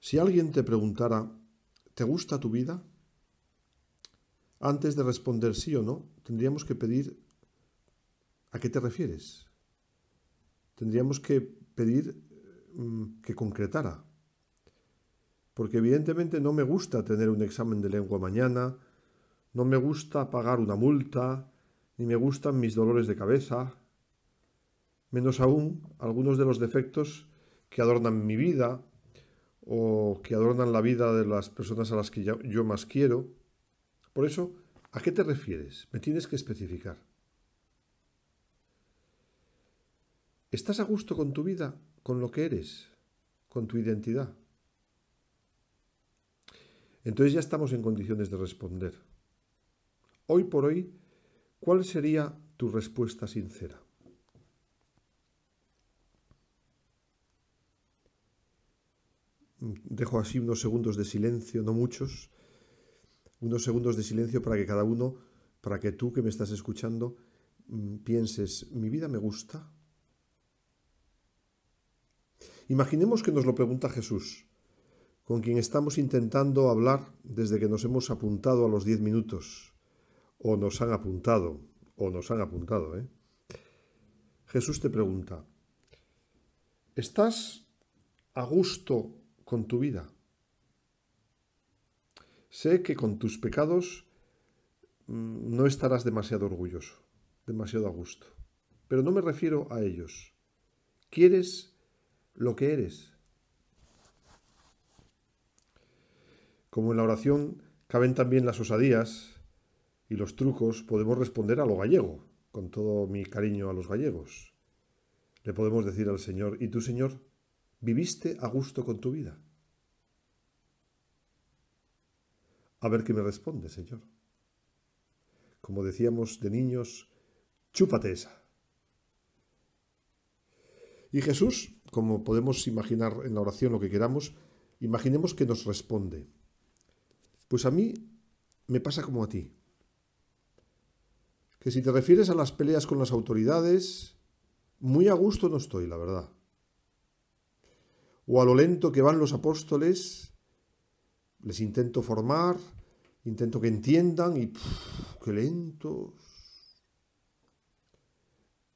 Si alguien te preguntara, ¿te gusta tu vida? Antes de responder sí o no, tendríamos que pedir a qué te refieres. Tendríamos que pedir mm, que concretara. Porque evidentemente no me gusta tener un examen de lengua mañana, no me gusta pagar una multa, ni me gustan mis dolores de cabeza, menos aún algunos de los defectos que adornan mi vida o que adornan la vida de las personas a las que yo más quiero. Por eso, ¿a qué te refieres? Me tienes que especificar. ¿Estás a gusto con tu vida, con lo que eres, con tu identidad? Entonces ya estamos en condiciones de responder. Hoy por hoy, ¿cuál sería tu respuesta sincera? Dejo así unos segundos de silencio, no muchos, unos segundos de silencio para que cada uno, para que tú que me estás escuchando, mm, pienses, ¿mi vida me gusta? Imaginemos que nos lo pregunta Jesús, con quien estamos intentando hablar desde que nos hemos apuntado a los diez minutos, o nos han apuntado, o nos han apuntado. ¿eh? Jesús te pregunta, ¿estás a gusto con tu vida. Sé que con tus pecados mm, no estarás demasiado orgulloso, demasiado a gusto. Pero no me refiero a ellos. Quieres lo que eres. Como en la oración caben también las osadías y los trucos, podemos responder a lo gallego, con todo mi cariño a los gallegos. Le podemos decir al Señor, ¿y tú, Señor? ¿Viviste a gusto con tu vida? A ver qué me responde, Señor. Como decíamos de niños, chúpate esa. Y Jesús, como podemos imaginar en la oración lo que queramos, imaginemos que nos responde. Pues a mí me pasa como a ti. Que si te refieres a las peleas con las autoridades, muy a gusto no estoy, la verdad o a lo lento que van los apóstoles, les intento formar, intento que entiendan y qué lentos.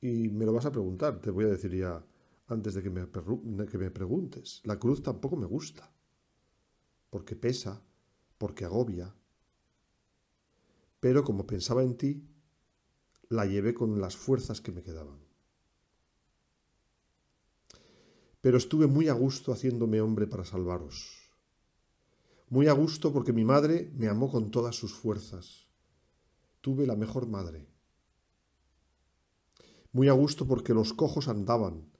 Y me lo vas a preguntar, te voy a decir ya antes de que me, que me preguntes. La cruz tampoco me gusta, porque pesa, porque agobia. Pero como pensaba en ti, la llevé con las fuerzas que me quedaban. pero estuve muy a gusto haciéndome hombre para salvaros. Muy a gusto porque mi madre me amó con todas sus fuerzas. Tuve la mejor madre. Muy a gusto porque los cojos andaban,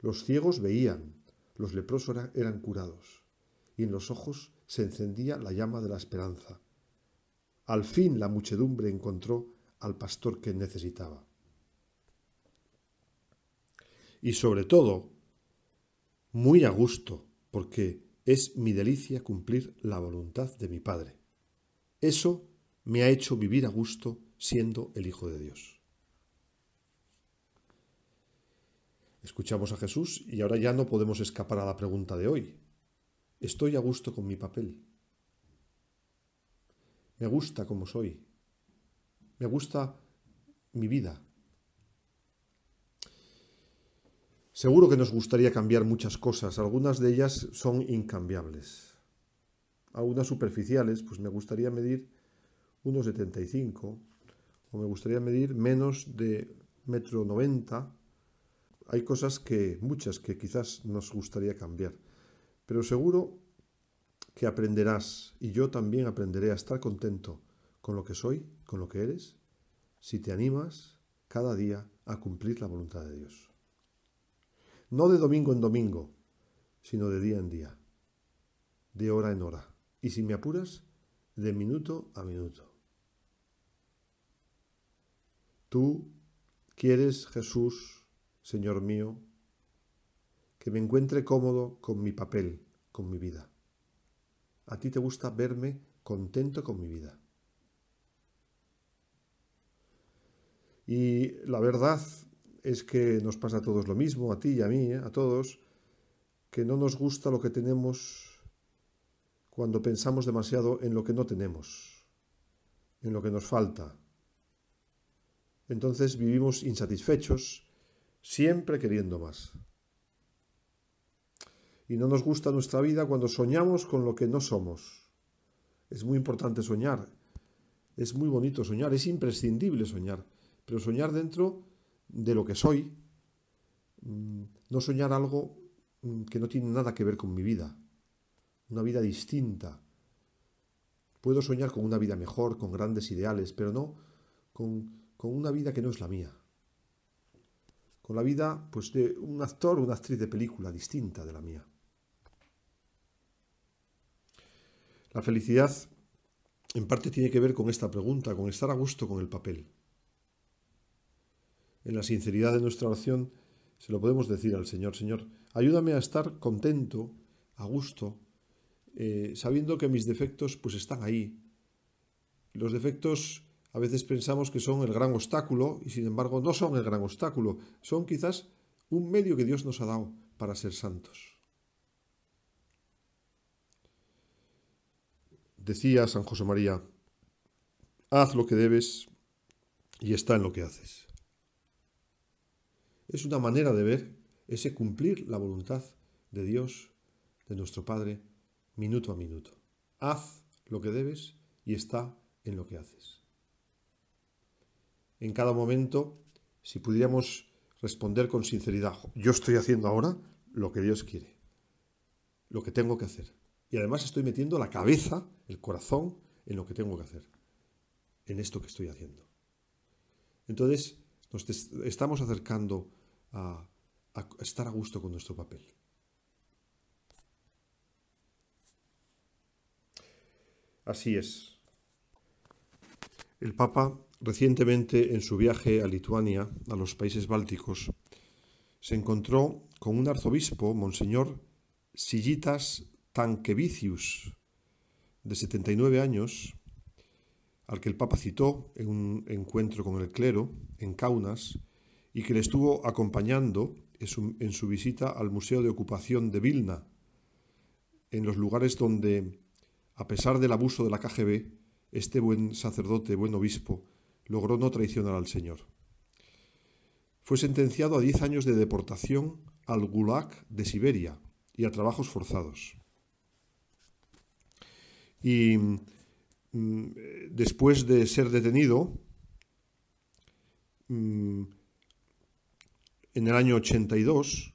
los ciegos veían, los leprosos eran curados, y en los ojos se encendía la llama de la esperanza. Al fin la muchedumbre encontró al pastor que necesitaba. Y sobre todo, muy a gusto, porque es mi delicia cumplir la voluntad de mi Padre. Eso me ha hecho vivir a gusto siendo el Hijo de Dios. Escuchamos a Jesús y ahora ya no podemos escapar a la pregunta de hoy. ¿Estoy a gusto con mi papel? ¿Me gusta como soy? ¿Me gusta mi vida? Seguro que nos gustaría cambiar muchas cosas, algunas de ellas son incambiables. Algunas superficiales, pues me gustaría medir 1,75 o me gustaría medir menos de metro 90. Hay cosas que, muchas que quizás nos gustaría cambiar, pero seguro que aprenderás y yo también aprenderé a estar contento con lo que soy, con lo que eres, si te animas cada día a cumplir la voluntad de Dios no de domingo en domingo, sino de día en día, de hora en hora, y si me apuras, de minuto a minuto. Tú quieres, Jesús, Señor mío, que me encuentre cómodo con mi papel, con mi vida. A ti te gusta verme contento con mi vida. Y la verdad es que nos pasa a todos lo mismo, a ti y a mí, ¿eh? a todos, que no nos gusta lo que tenemos cuando pensamos demasiado en lo que no tenemos, en lo que nos falta. Entonces vivimos insatisfechos, siempre queriendo más. Y no nos gusta nuestra vida cuando soñamos con lo que no somos. Es muy importante soñar, es muy bonito soñar, es imprescindible soñar, pero soñar dentro de lo que soy, mm, no soñar algo mm, que no tiene nada que ver con mi vida, una vida distinta. Puedo soñar con una vida mejor, con grandes ideales, pero no con, una vida que no es la mía. Con la vida pues, de un actor o una actriz de película distinta de la mía. La felicidad en parte tiene que ver con esta pregunta, con estar a gusto con el papel en la sinceridad de nuestra oración, se lo podemos decir al Señor, Señor, ayúdame a estar contento, a gusto, eh, sabiendo que mis defectos pues están ahí. Los defectos a veces pensamos que son el gran obstáculo y sin embargo no son el gran obstáculo, son quizás un medio que Dios nos ha dado para ser santos. Decía San José María, haz lo que debes y está en lo que haces. Es una manera de ver ese cumplir la voluntad de Dios, de nuestro Padre, minuto a minuto. Haz lo que debes y está en lo que haces. En cada momento, si pudiéramos responder con sinceridad, yo estoy haciendo ahora lo que Dios quiere, lo que tengo que hacer. Y además estoy metiendo la cabeza, el corazón, en lo que tengo que hacer, en esto que estoy haciendo. Entonces, nos estamos acercando a, estar a gusto con nuestro papel. Así es. El Papa, recientemente en su viaje a Lituania, a los países bálticos, se encontró con un arzobispo, Monseñor Sillitas Tankevicius, de 79 años, al que el Papa citó en un encuentro con el clero en Kaunas y que le estuvo acompañando en su, visita al Museo de Ocupación de Vilna, en los lugares donde, a pesar del abuso de la KGB, este buen sacerdote, buen obispo, logró no traicionar al Señor. Fue sentenciado a 10 años de deportación al Gulag de Siberia y a trabajos forzados. Y mm, después de ser detenido, mm, en el año 82,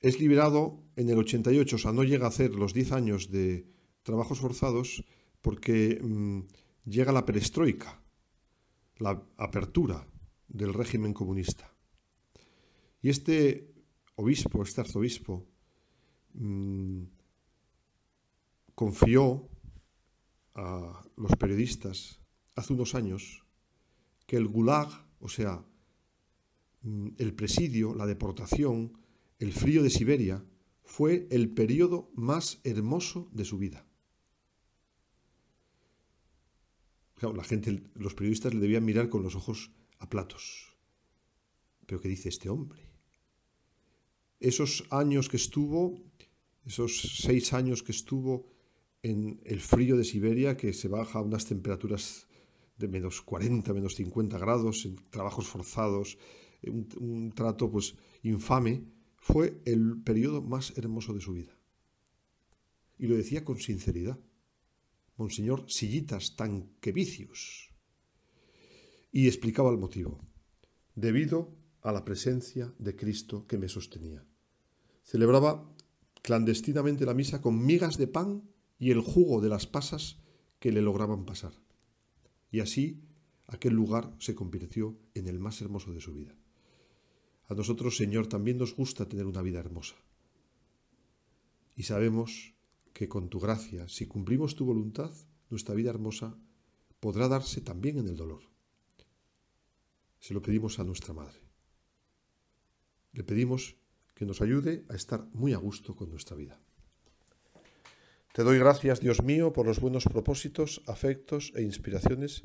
es liberado en el 88, o sea, no llega a hacer los 10 años de trabajos forzados porque mm, llega la perestroika, la apertura del régimen comunista. Y este obispo, este arzobispo, mm, confió a los periodistas hace unos años que el gulag, o sea, Mm, el presidio, la deportación, el frío de Siberia, fue el periodo más hermoso de su vida. la gente, los periodistas le debían mirar con los ojos a platos. Pero ¿qué dice este hombre? Esos años que estuvo, esos seis años que estuvo en el frío de Siberia, que se baja a unas temperaturas de menos 40, menos 50 grados, en trabajos forzados, un, trato pues infame, fue el periodo más hermoso de su vida. Y lo decía con sinceridad. Monseñor Sillitas Tanquevicius. Y explicaba el motivo. Debido a la presencia de Cristo que me sostenía. Celebraba clandestinamente la misa con migas de pan y el jugo de las pasas que le lograban pasar. Y así aquel lugar se convirtió en el más hermoso de su vida. A nosotros, Señor, también nos gusta tener una vida hermosa. Y sabemos que con tu gracia, si cumplimos tu voluntad, nuestra vida hermosa podrá darse también en el dolor. Se lo pedimos a nuestra Madre. Le pedimos que nos ayude a estar muy a gusto con nuestra vida. Te doy gracias, Dios mío, por los buenos propósitos, afectos e inspiraciones